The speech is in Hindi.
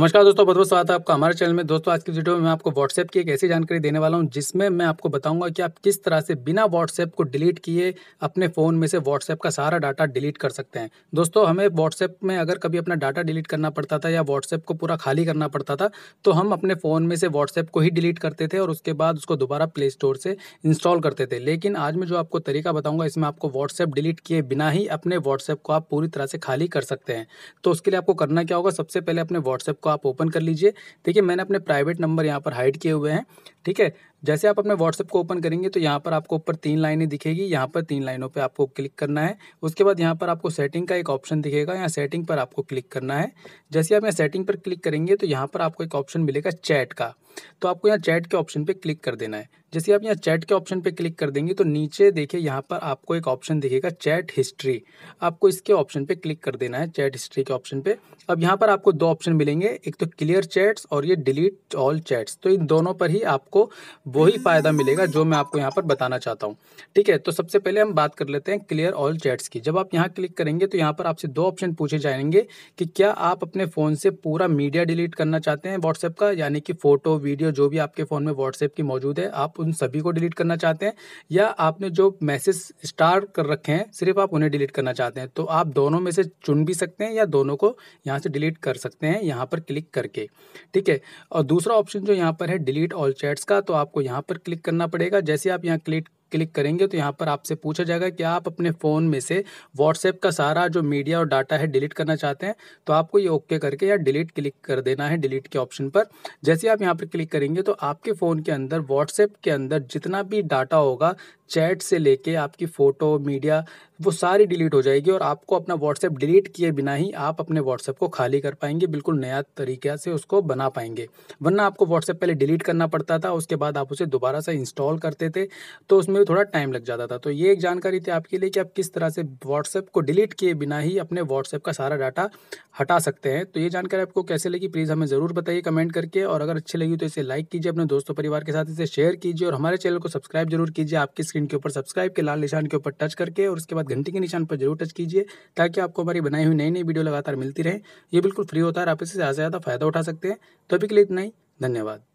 नमस्कार दोस्तों बहुत बहुत स्वागत है आपका हमारे चैनल में दोस्तों आज की वीडियो में मैं आपको व्हाट्सएप की एक ऐसी जानकारी देने वाला हूं जिसमें मैं आपको बताऊंगा कि आप किस तरह से बिना व्हाट्सएप को डिलीट किए अपने फ़ोन में से व्हाट्सएप का सारा डाटा डिलीट कर सकते हैं दोस्तों हमें व्हाट्सएप में अगर कभी अपना डाटा डिलीट करना पड़ता था या व्हाट्सएप को पूरा खाली करना पड़ता था तो हम अपने फ़ोन में से व्हाट्सएप को ही डिलीट करते थे और उसके बाद उसको दोबारा प्ले स्टोर से इंस्टॉल करते थे लेकिन आज मैं जो आपको तरीका बताऊँगा इसमें आपको व्हाट्सएप डिलीट किए बिना ही अपने व्हाट्सएप को आप पूरी तरह से खाली कर सकते हैं तो उसके लिए आपको करना क्या होगा सबसे पहले अपने व्हाट्सएप को आप ओपन कर लीजिए देखिए मैंने अपने प्राइवेट नंबर यहाँ पर हाइड किए हुए हैं ठीक है जैसे आप अपने व्हाट्सएप को ओपन करेंगे तो यहाँ पर आपको ऊपर तीन लाइनें दिखेगी यहाँ पर तीन लाइनों पे आपको क्लिक करना है उसके बाद यहाँ पर आपको सेटिंग का एक ऑप्शन दिखेगा यहाँ सेटिंग पर आपको क्लिक करना है जैसे आप यहाँ सेटिंग पर क्लिक करेंगे तो यहाँ पर आपको एक ऑप्शन मिलेगा चैट का तो आपको यहाँ चैट के ऑप्शन पर क्लिक कर देना है जैसे आप यहाँ चैट के ऑप्शन पर क्लिक कर देंगे तो नीचे देखिए यहाँ पर आपको एक ऑप्शन दिखेगा चैट हिस्ट्री आपको इसके ऑप्शन पर क्लिक कर देना है चैट हिस्ट्री के ऑप्शन पर अब यहाँ पर आपको दो ऑप्शन मिलेंगे एक तो क्लियर चैट्स और ये डिलीट ऑल चैट्स तो इन दोनों पर ही आप आपको वही फ़ायदा मिलेगा जो मैं आपको यहाँ पर बताना चाहता हूँ ठीक है तो सबसे पहले हम बात कर लेते हैं क्लियर ऑल चैट्स की जब आप यहाँ क्लिक करेंगे तो यहाँ पर आपसे दो ऑप्शन पूछे जाएंगे कि क्या आप अपने फ़ोन से पूरा मीडिया डिलीट करना चाहते हैं व्हाट्सएप का यानी कि फ़ोटो वीडियो जो भी आपके फ़ोन में व्हाट्सएप की मौजूद है आप उन सभी को डिलीट करना चाहते हैं या आपने जो मैसेज स्टार कर रखे हैं सिर्फ आप उन्हें डिलीट करना चाहते हैं तो आप दोनों में से चुन भी सकते हैं या दोनों को यहाँ से डिलीट कर सकते हैं यहाँ पर क्लिक करके ठीक है और दूसरा ऑप्शन जो यहाँ पर है डिलीट ऑल चैट टिकट्स का तो आपको यहाँ पर क्लिक करना पड़ेगा जैसे आप यहाँ क्लिक क्लिक करेंगे तो यहाँ पर आपसे पूछा जाएगा कि आप अपने फ़ोन में से व्हाट्सएप का सारा जो मीडिया और डाटा है डिलीट करना चाहते हैं तो आपको ये ओके करके या डिलीट क्लिक कर देना है डिलीट के ऑप्शन पर जैसे आप यहाँ पर क्लिक करेंगे तो आपके फ़ोन के अंदर व्हाट्सएप के अंदर जितना भी डाटा होगा चैट से लेके आपकी फ़ोटो मीडिया वो सारी डिलीट हो जाएगी और आपको अपना व्हाट्सएप डिलीट किए बिना ही आप अपने व्हाट्सएप को खाली कर पाएंगे बिल्कुल नया तरीके से उसको बना पाएंगे वरना आपको व्हाट्सएप पहले डिलीट करना पड़ता था उसके बाद आप उसे दोबारा से इंस्टॉल करते थे तो उसमें थोड़ा टाइम लग जाता था तो ये एक जानकारी थी आपके लिए कि आप किस तरह से व्हाट्सएप को डिलीट किए बिना ही अपने व्हाट्सएप का सारा डाटा हटा सकते हैं तो ये जानकारी आपको कैसे लगी प्लीज़ हमें ज़रूर बताइए कमेंट करके और अगर अच्छी लगी तो इसे लाइक कीजिए अपने दोस्तों परिवार के साथ इसे शेयर कीजिए और हमारे चैनल को सब्सक्राइब जरूर कीजिए आपकी स्क्रीन के ऊपर सब्सक्राइब के लाल निशान के ऊपर टच करके और उसके बाद घंटी के निशान पर जरूर टच कीजिए ताकि आपको हमारी बनाई हुई नई नई वीडियो लगातार मिलती रहे ये बिल्कुल फ्री होता है आप इससे ज़्यादा से ज़्यादा फायदा उठा सकते हैं तो अभी के लिए इतना ही धन्यवाद